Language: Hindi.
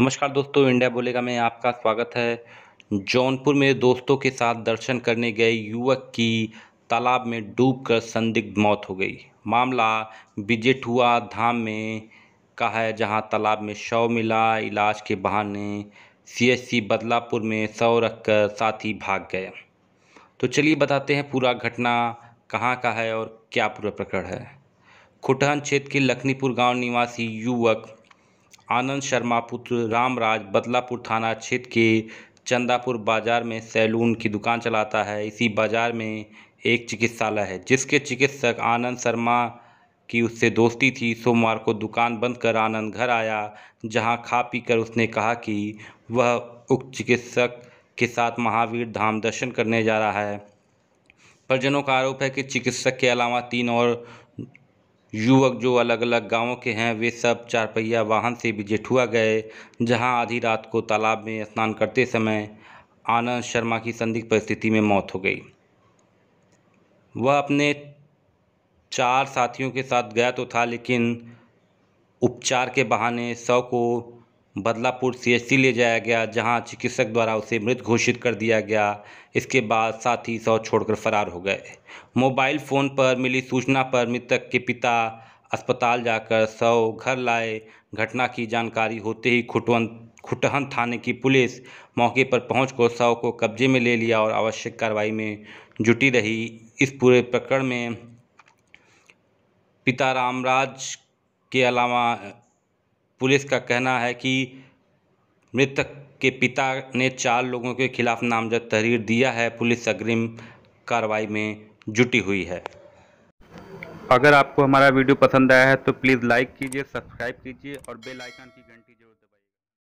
नमस्कार दोस्तों इंडिया बोलेगा में आपका स्वागत है जौनपुर में दोस्तों के साथ दर्शन करने गए युवक की तालाब में डूबकर संदिग्ध मौत हो गई मामला बिजेठुआ धाम में का है जहां तालाब में शव मिला इलाज के बहाने सीएससी बदलापुर में शव रखकर साथी भाग गए तो चलिए बताते हैं पूरा घटना कहाँ का है और क्या पूरा प्रकरण है खुटहन क्षेत्र के लखनीपुर गांव निवासी युवक आनंद शर्मा पुत्र रामराज बदलापुर थाना क्षेत्र के चंदापुर बाजार में सैलून की दुकान चलाता है इसी बाजार में एक चिकित्सालय है जिसके चिकित्सक आनंद शर्मा की उससे दोस्ती थी सोमवार को दुकान बंद कर आनंद घर आया जहां खा पी कर उसने कहा कि वह उक्त चिकित्सक के साथ महावीर धाम दर्शन करने जा रहा है परिजनों का आरोप है कि चिकित्सक के अलावा तीन और युवक जो अलग अलग गांवों के हैं वे सब चार पहिया वाहन से भी जेठुआ गए जहां आधी रात को तालाब में स्नान करते समय आनंद शर्मा की संदिग्ध परिस्थिति में मौत हो गई वह अपने चार साथियों के साथ गया तो था लेकिन उपचार के बहाने शव को बदलापुर सीएचसी ले जाया गया जहां चिकित्सक द्वारा उसे मृत घोषित कर दिया गया इसके बाद साथी शव छोड़कर फरार हो गए मोबाइल फ़ोन पर मिली सूचना पर मृतक के पिता अस्पताल जाकर शव घर लाए घटना की जानकारी होते ही खुटवन खुटहन थाने की पुलिस मौके पर पहुँच कर शव को कब्जे में ले लिया और आवश्यक कार्रवाई में जुटी रही इस पूरे प्रकरण में पिता रामराज के अलावा पुलिस का कहना है कि मृतक के पिता ने चार लोगों के खिलाफ नामजद तहरीर दिया है पुलिस अग्रिम कार्रवाई में जुटी हुई है अगर आपको हमारा वीडियो पसंद आया है तो प्लीज़ लाइक कीजिए सब्सक्राइब कीजिए और बेल आइकन की घंटी जरूर